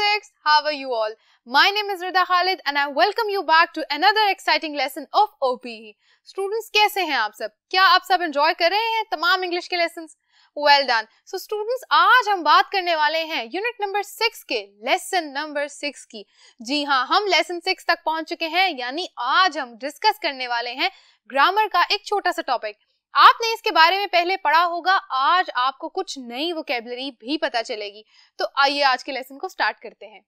6. How are you all? My name is Rida Khalid and I welcome you back to another exciting lesson of OPE. Students, कैसे हैं आप सब क्या आप सब enjoy कर रहे हैं तमाम इंग्लिश के lesson well done so students आज हम बात करने वाले हैं यूनिट नंबर सिक्स के लेसन नंबर सिक्स की जी हाँ हम लेसन सिक्स तक पहुंच चुके हैं यानी आज हम डिस्कस करने वाले हैं ग्रामर का एक छोटा सा टॉपिक आपने इसके बारे में पहले पढ़ा होगा आज आपको कुछ नई वोकेबलरी भी पता चलेगी तो आइए आज के लेसन को स्टार्ट करते हैं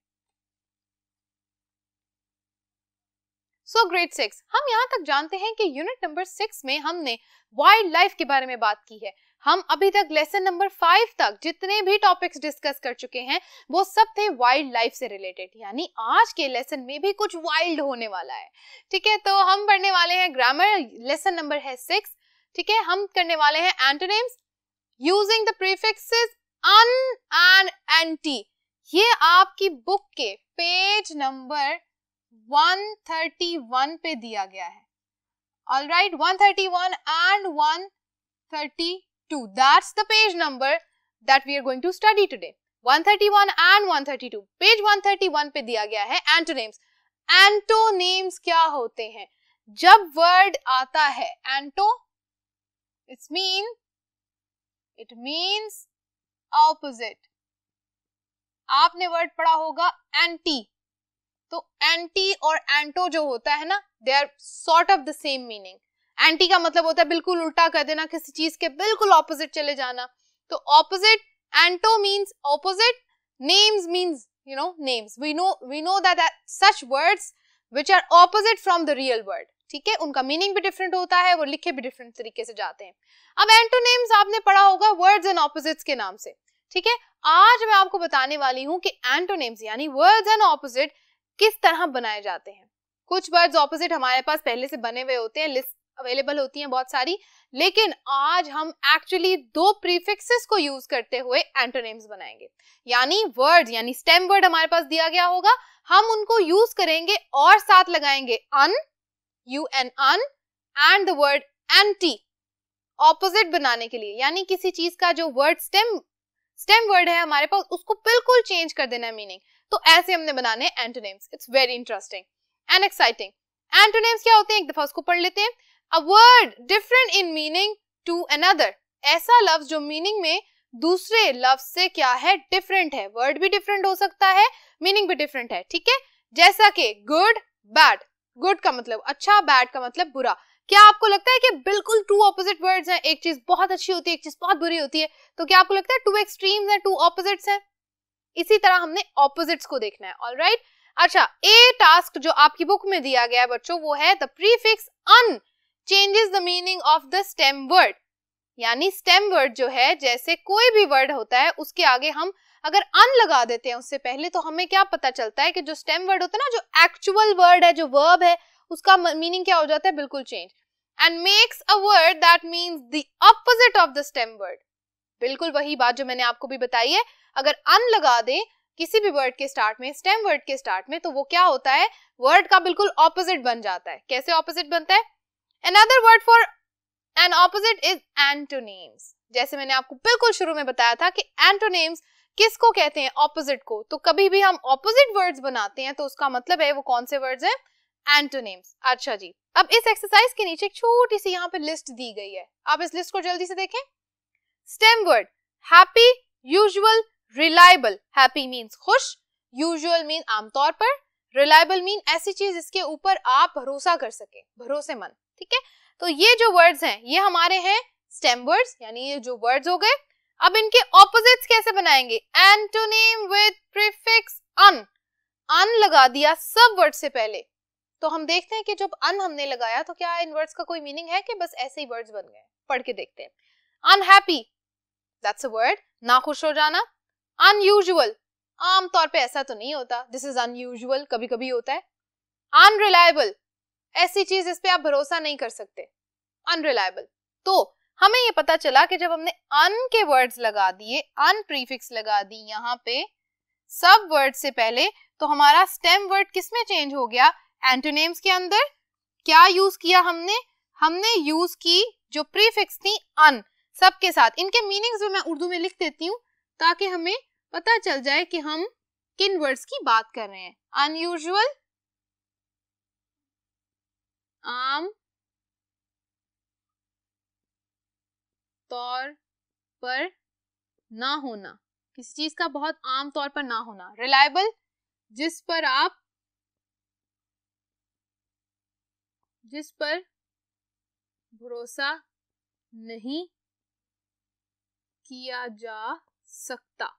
सो ग्रेड सिक्स हम यहाँ तक जानते हैं कि यूनिट नंबर सिक्स में हमने वाइल्ड लाइफ के बारे में बात की है हम अभी तक लेसन नंबर फाइव तक जितने भी टॉपिक्स डिस्कस कर चुके हैं वो सब थे वाइल्ड लाइफ से रिलेटेड यानी आज के लेसन में भी कुछ वाइल्ड होने वाला है ठीक है तो हम पढ़ने वाले हैं ग्रामर लेसन नंबर है सिक्स ठीक है हम करने वाले हैं antonyms using the prefixes un and anti ये आपकी बुक के पेज नंबर 131 पे दिया गया है all right one thirty one and one thirty two that's the page number that we are going to study today 131 and 132 page 131 पे दिया गया है एंटोनेम्स एंटोनेम्स क्या होते हैं जब वर्ड आता है anto It's mean. It means opposite. आपने वर्ड पढ़ा होगा एंटी तो एंटी और एंटो जो होता है ना they are sort of the same meaning anti का मतलब होता है बिल्कुल उल्टा कर देना किसी चीज के बिल्कुल ऑपोजिट चले जाना तो opposite anto means opposite names means you know names we know we know that, that such words which are opposite from the real word ठीक है उनका मीनिंग भी डिफरेंट होता है वो लिखे भी डिफरेंट तरीके से जाते हैं अब एंटोनेम्स आपने पढ़ा होगा वर्ड्स एंड ऑपोजिट्स के नाम से ठीक है आज मैं आपको बताने वाली हूँ कि एंटोनेम्स यानी वर्ड्स एंड ऑपोजिट किस तरह बनाए जाते हैं कुछ वर्ड्स ऑपोजिट हमारे पास पहले से बने हुए होते हैं लिस्ट अवेलेबल होती हैं बहुत सारी लेकिन आज हम एक्चुअली दो प्रीफिक्सेस को यूज करते हुए एंटोनेम्स बनाएंगे यानी वर्ड यानी स्टेम वर्ड हमारे पास दिया गया होगा हम उनको यूज करेंगे और साथ लगाएंगे un an un and the word anti opposite बनाने के लिए यानी किसी चीज का जो वर्ड स्टेम स्टेम वर्ड है हमारे पास उसको बिल्कुल चेंज कर देना है मीनिंग तो ऐसे हमने बनाने antonyms it's very interesting and exciting antonyms क्या होते हैं एक दफा उसको पढ़ लेते हैं a word different in meaning to another ऐसा लफ्ज जो मीनिंग में दूसरे लफ्ज से क्या है डिफरेंट है वर्ड भी डिफरेंट हो सकता है मीनिंग भी डिफरेंट है ठीक है जैसा कि गुड बैड गुड का मतलब अच्छा बैड का मतलब बुरा क्या आपको लगता है कि बिल्कुल टू ऑपोजिट वर्ड्स हैं एक चीज बहुत अच्छी होती है एक चीज बहुत बुरी होती है तो क्या आपको लगता है टू एक्सट्रीम्स हैं टू ऑपोजिट्स हैं इसी तरह हमने ऑपोजिट्स को देखना है ऑल राइट right? अच्छा ए टास्क जो आपकी बुक में दिया गया है बच्चों वो है the prefix un changes the meaning of the stem word यानी स्टेम वर्ड जो है जैसे कोई भी वर्ड होता है उसके आगे हम अगर अन लगा देते हैं उससे पहले तो हमें क्या पता चलता है कि जो स्टेम वर्ड होता है ना जो एक्चुअल वर्ड है जो वर्ब है उसका मीनिंग क्या हो जाता है बिल्कुल change and makes a word that means the opposite of the stem word बिल्कुल वही बात जो मैंने आपको भी बताई है अगर अन लगा दें किसी भी वर्ड के स्टार्ट में स्टेम वर्ड के स्टार्ट में तो वो क्या होता है वर्ड का बिल्कुल ऑपोजिट बन जाता है कैसे ऑपोजिट बनता है another word for an opposite is antonyms जैसे मैंने आपको बिल्कुल शुरू में बताया था कि एंटोनेम्स किसको कहते हैं ऑपोजिट को तो कभी भी हम ऑपोजिट वर्ड्स बनाते हैं तो उसका मतलब है वो कौन से वर्ड्स हैं एंटोनेम्स अच्छा जी अब इस एक्सरसाइज के नीचे एक छोटी सी यहाँ पे लिस्ट दी गई है आप इस लिस्ट को जल्दी से देखें stem word happy usual reliable happy means खुश यूजुअल मीन आमतौर पर रिलायबल मीन ऐसी चीज जिसके ऊपर आप भरोसा कर सके भरोसेमंद ठीक है तो ये जो वर्ड्स हैं ये हमारे हैं स्टेम वर्ड्स यानी ये जो वर्ड्स हो गए अब इनके ऑपोजिट्स कैसे बनाएंगे antonym with prefix un un लगा दिया सब वर्ड से पहले तो हम देखते हैं कि जब अन हमने लगाया तो क्या इन वर्ड्स का कोई मीनिंग है कि बस ऐसे ही वर्ड्स बन गए पढ़ के देखते हैं अनहैप्पी दैट्स अ वर्ड ना खुश हो जाना अनयूजुअल आमतौर पे ऐसा तो नहीं होता दिस इज अनयूजुअल कभी कभी होता है अनरिलायबल ऐसी चीज इस पर आप भरोसा नहीं कर सकते अनरिलायबल तो हमें ये पता चला कि जब हमने अन के वर्ड्स लगा दिए अन प्रीफिक्स लगा दी यहाँ पे सब वर्ड से पहले तो हमारा स्टेम वर्ड किसमें चेंज हो गया एंटोनेम्स के अंदर क्या यूज किया हमने हमने यूज की जो प्रीफिक्स थी अन सबके साथ इनके मीनिंग्स भी मैं उर्दू में लिख देती हूँ ताकि हमें पता चल जाए कि हम किन वर्ड्स की बात कर रहे हैं अनयूजल आम तौर पर ना होना किसी चीज का बहुत आम तौर पर ना होना रिलायबल जिस पर आप जिस पर भरोसा नहीं किया जा सकता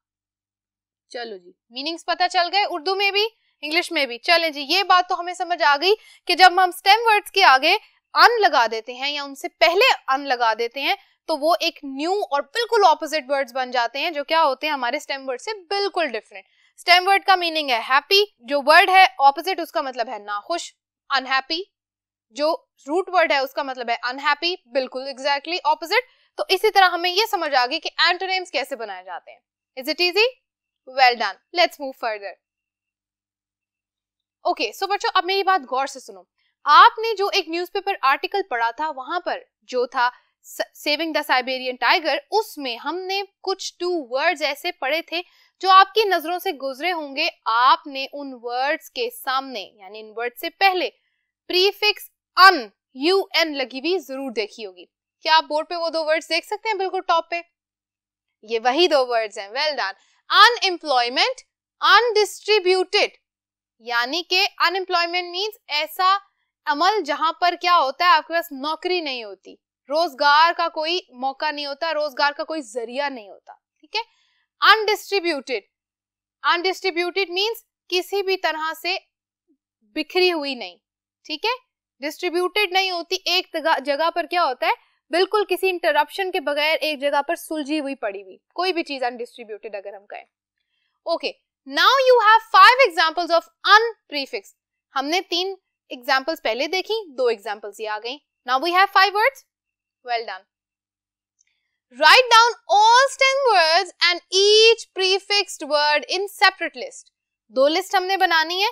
चलो जी मीनिंग्स पता चल गए उर्दू में भी इंग्लिश में भी चले जी ये बात तो हमें समझ आ गई कि जब हम स्टेम वर्ड्स के आगे अन लगा देते हैं या उनसे पहले अन लगा देते हैं तो वो एक न्यू और बिल्कुल ऑपोजिट वर्ड्स बन जाते हैं जो क्या होते हैं हमारे स्टेम वर्ड से बिल्कुल डिफरेंट स्टेम वर्ड का मीनिंग है हैप्पी जो वर्ड है ऑपोजिट उसका मतलब है नाखुश अनहैप्पी जो रूट वर्ड है उसका मतलब है अनहैप्पी बिल्कुल एग्जैक्टली exactly ऑपोजिट तो इसी तरह हमें ये समझ आ गई कि एंटोनेम्स कैसे बनाए जाते हैं is it easy well done let's move further okay so बच्चों अब मेरी बात गौर से सुनो आपने जो एक न्यूज़पेपर आर्टिकल पढ़ा था वहां पर जो था सेविंग द साइबेरियन टाइगर उसमें हमने कुछ टू वर्ड्स ऐसे पढ़े थे जो आपकी नजरों से गुजरे होंगे आपने उन वर्ड्स के सामने यानी इन वर्ड से पहले प्रीफिक्स अन यू एन लगी हुई जरूर देखी होगी क्या आप बोर्ड पे वो दो वर्ड्स देख सकते हैं बिल्कुल टॉप पे ये वही दो वर्ड्स हैं वेल डन अनएम्प्लॉयमेंट अनडिस्ट्रीब्यूटेड यानी के अनएम्प्लॉयमेंट मीन्स ऐसा अमल जहां पर क्या होता है आपके पास नौकरी नहीं होती रोजगार का कोई मौका नहीं होता रोजगार का कोई जरिया नहीं होता ठीक है अनडिस्ट्रीब्यूटेड अनडिस्ट्रीब्यूटेड मीन्स किसी भी तरह से बिखरी हुई नहीं ठीक है डिस्ट्रीब्यूटेड नहीं होती एक जगह पर क्या होता है बिल्कुल किसी इंटरप्शन के बगैर एक जगह पर सुलझी हुई पड़ी हुई कोई भी चीज अनडिस्ट्रीब्यूटेड अगर हम कहें okay now you have five examples of un prefix हमने तीन एग्जाम्पल्स पहले देखी दो एग्जाम्पल्स ये आ गई now we have five words Well done. Write down all stem words and each prefixed word in separate list. दो लिस्ट हमने बनानी है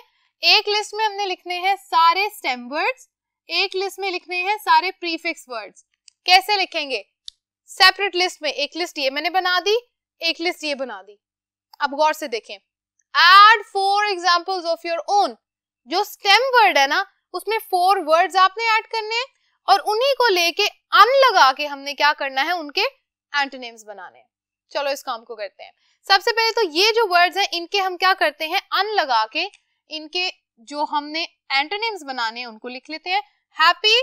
एक लिस्ट में हमने लिखने हैं सारे स्टेम वर्ड्स एक लिस्ट में लिखने हैं सारे प्रीफिक्स वर्ड्स कैसे लिखेंगे सेपरेट लिस्ट में एक लिस्ट ये मैंने बना दी एक लिस्ट ये बना दी अब गौर से देखें add four examples of your own जो स्टेम वर्ड है ना उसमें फोर वर्ड्स आपने ऐड करने हैं और उन्हीं को लेके अन लगा के हमने क्या करना है उनके एंटोनिम्स बनाने हैं चलो इस काम को करते हैं सबसे पहले तो ये जो वर्ड्स हैं इनके हम क्या करते हैं अन लगा के इनके जो हमने एंटोनिम्स बनाने हैं उनको लिख लेते हैं हैप्पी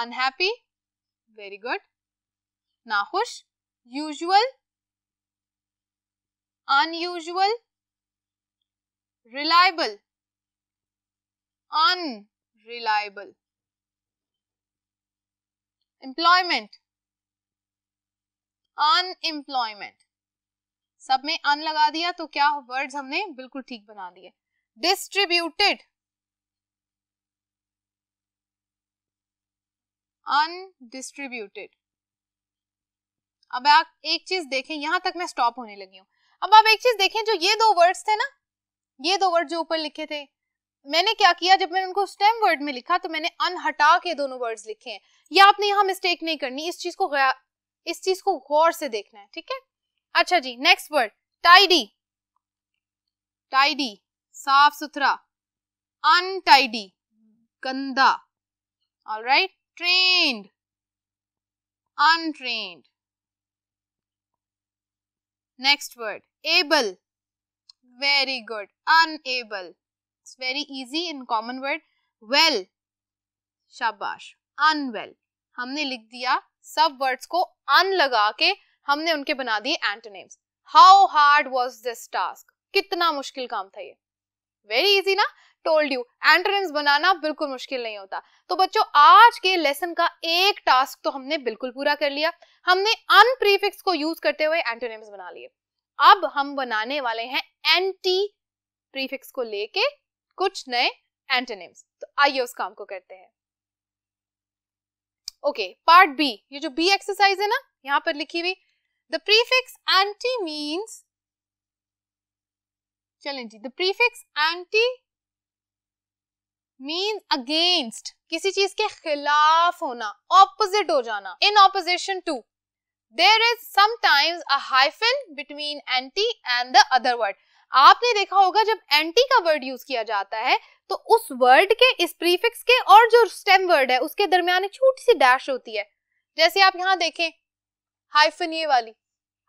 अनहैप्पी वेरी गुड नाखुश usual unusual reliable unreliable employment unemployment सब में अन लगा दिया तो क्या वर्ड्स हमने बिल्कुल ठीक बना दिए डिस्ट्रीब्यूटेड अनडिस्ट्रीब्यूटेड अब आप एक चीज देखें यहां तक मैं स्टॉप होने लगी हूं अब आप एक चीज देखें जो ये दो वर्ड्स थे ना ये दो वर्ड जो ऊपर लिखे थे मैंने क्या किया जब मैंने उनको स्टेम वर्ड में लिखा तो मैंने अन हटा के दोनों वर्ड्स लिखे हैं या आपने यहाँ मिस्टेक नहीं करनी इस चीज को इस चीज को गौर से देखना है ठीक है अच्छा जी नेक्स्ट वर्ड टाइडी टाइडी साफ सुथरा अनटाइडी गंदा all right trained untrained next word able very good unable It's very easy in common word. Well. शाबाश अनवेल हमने लिख दिया सब वर्ड्स को अन लगा के हमने उनके बना दिए antonyms how hard was this task कितना मुश्किल काम था ये वेरी इजी ना टोल्ड यू एंटोनिम्स बनाना बिल्कुल मुश्किल नहीं होता तो बच्चों आज के लेसन का एक टास्क तो हमने बिल्कुल पूरा कर लिया हमने अन प्रीफिक्स को यूज करते हुए एंटोनिम्स बना लिए अब हम बनाने वाले हैं एंटी प्रीफिक्स को लेके कुछ नए एंटेनिम्स तो आइए उस काम को करते हैं ओके पार्ट बी ये जो बी एक्सरसाइज है ना यहां पर लिखी हुई द प्रीफिक्स एंटी मीन्स चलें जी the prefix anti mean against किसी चीज के खिलाफ होना ऑपोजिट हो जाना in opposition to there is sometimes a hyphen between anti and the other word आपने देखा होगा जब एंटी का वर्ड यूज किया जाता है तो उस वर्ड के इस प्रीफिक्स के और जो स्टेम वर्ड है उसके दरमियान एक छोटी सी डैश होती है जैसे आप यहाँ देखें हाइफन ये वाली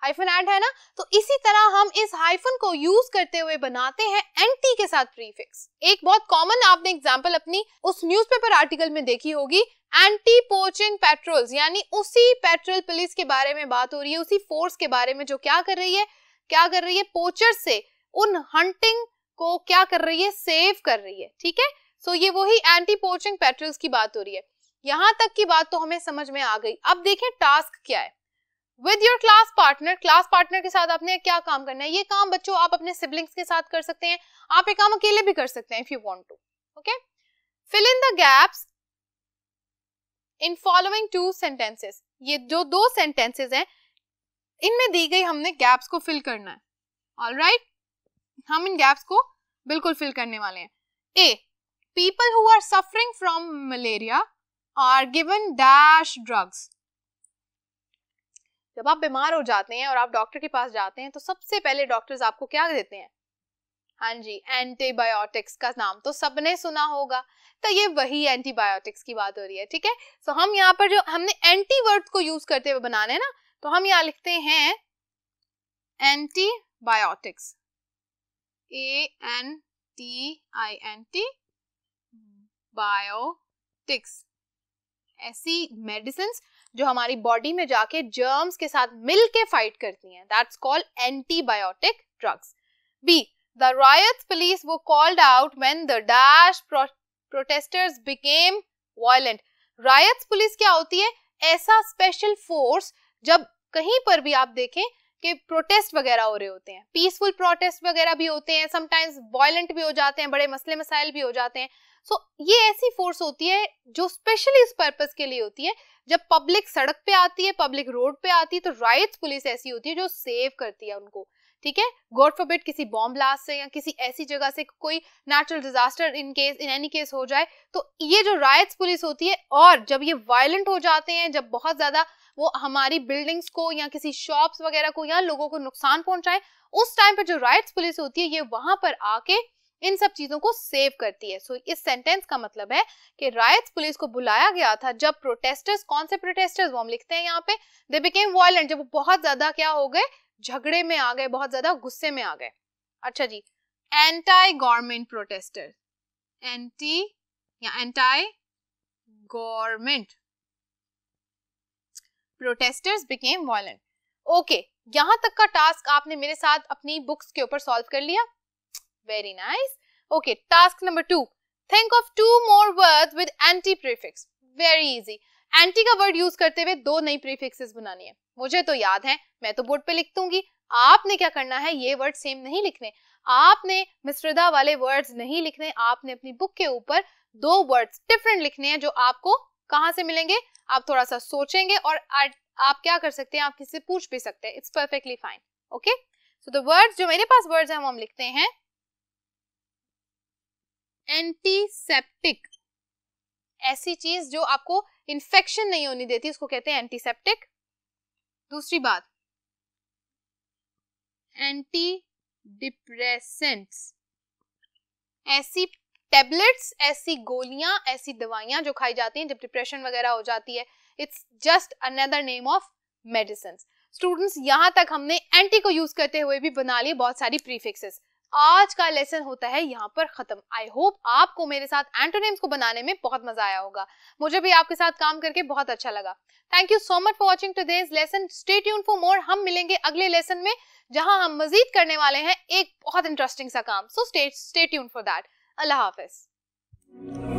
हाइफन ऐड है ना तो इसी तरह हम इस हाइफन को यूज करते हुए बनाते हैं एंटी के साथ प्रीफिक्स एक बहुत कॉमन आपने एग्जांपल अपनी उस न्यूज़पेपर आर्टिकल में देखी होगी एंटी पोचिंग पेट्रोल्स यानी उसी पेट्रोल पुलिस के बारे में बात हो रही है उसी फोर्स के बारे में जो क्या कर रही है क्या कर रही है पोचर से उन हंटिंग को क्या कर रही है सेव कर रही है ठीक है सो ये वही एंटी पोचिंग पेट्रोल्स की बात हो रही है यहां तक की बात तो हमें समझ में आ गई अब देखें टास्क क्या है with your class partner class partner के साथ आपने क्या काम करना है ये काम बच्चों आप अपने सिबलिंग्स के साथ कर सकते हैं आप ये काम अकेले भी कर सकते हैं if you want to okay fill in the gaps in following two sentences ये जो दो सेंटेंसेस हैं इनमें दी गई हमने गैप्स को फिल करना है ऑल राइट right? हम इन गैप्स को बिल्कुल फिल करने वाले हैं A people who are suffering from malaria are given dash drugs जब आप बीमार हो जाते हैं और आप डॉक्टर के पास जाते हैं तो सबसे पहले डॉक्टर्स आपको क्या देते हैं हाँ जी एंटीबायोटिक्स का नाम तो सबने सुना होगा तो ये वही एंटीबायोटिक्स की बात हो रही है ठीक है सो हम यहाँ पर जो हमने एंटी वर्ड को यूज करते हुए बनाने ना तो हम यहाँ लिखते हैं antibiotics A N T I N T biotics ऐसी मेडिसिन जो हमारी बॉडी में जाके जर्म्स के साथ मिलके फाइट करती हैं that's called antibiotic drugs B the riot police वो called out when the dash protesters became violent riot police क्या होती है ऐसा स्पेशल फोर्स जब कहीं पर भी आप देखें कि प्रोटेस्ट वगैरह हो रहे होते हैं पीसफुल प्रोटेस्ट वगैरह भी होते हैं समटाइम्स वॉयलेंट भी हो जाते हैं बड़े मसले मसाइल भी हो जाते हैं सो so, ये ऐसी फोर्स होती है जो स्पेशली इस पर्पज के लिए होती है जब पब्लिक सड़क पे आती है पब्लिक रोड पे आती है तो राइट्स पुलिस ऐसी होती है जो सेव करती है उनको ठीक है गॉड फॉरबिड किसी बॉम्ब ब्लास्ट से या किसी ऐसी जगह से कोई natural disaster in case in any case हो जाए तो ये जो राइट्स पुलिस होती है और जब ये वायलेंट हो जाते हैं जब बहुत ज्यादा वो हमारी बिल्डिंग्स को या किसी शॉप्स वगैरह को या लोगों को नुकसान पहुंचाए उस टाइम पर जो राइट्स पुलिस होती है ये वहां पर आके इन सब चीजों को सेव करती है सो so, इस सेंटेंस का मतलब है कि रायट्स पुलिस को बुलाया गया था जब प्रोटेस्टर्स कौन से प्रोटेस्टर्स वो हम लिखते हैं यहाँ पे दे बिकेम वायलेंट जब वो बहुत ज्यादा क्या हो गए झगड़े में आ गए बहुत ज्यादा गुस्से में आ गए अच्छा जी एंटाई गवर्नमेंट प्रोटेस्टर एंटी या anti government protesters became violent okay यहां तक का टास्क आपने मेरे साथ अपनी बुक्स के ऊपर सॉल्व कर लिया very nice okay task number two think of two more word with anti prefix very easy anti का वर्ड यूज करते हुए दो नई प्रीफिक्सेस बनानी है मुझे तो याद है मैं तो बोर्ड पे लिख दूंगी आपने क्या करना है ये वर्ड सेम नहीं लिखने आपने मिश्रदा वाले वर्ड्स नहीं लिखने आपने अपनी बुक के ऊपर दो वर्ड्स डिफरेंट लिखने हैं जो आपको कहाँ से मिलेंगे आप थोड़ा सा सोचेंगे और आप क्या कर सकते हैं आप किसी से पूछ भी सकते हैं it's perfectly fine okay so the words जो मेरे पास वर्ड्स हैं वो हम लिखते हैं एंटीसेप्टिक ऐसी चीज जो आपको इन्फेक्शन नहीं होने देती उसको कहते हैं एंटीसेप्टिक दूसरी बात एंटी डिप्रेसेंट्स ऐसी टेबलेट्स ऐसी गोलियां ऐसी दवाइयां जो खाई जाती हैं जब डिप्रेशन वगैरह हो जाती है it's just another name of medicine students यहाँ तक हमने एंटी को यूज करते हुए भी बना लिए बहुत सारी प्रीफिक्सेस आज का लेसन होता है यहाँ पर खत्म आई होप आपको मेरे साथ एंटोनिम्स को बनाने में बहुत मजा आया होगा मुझे भी आपके साथ काम करके बहुत अच्छा लगा thank you so much for watching today's lesson stay tuned for more हम मिलेंगे अगले लेसन में जहां हम मजीद करने वाले हैं एक बहुत इंटरेस्टिंग सा काम so stay stay tuned for that الله حافظ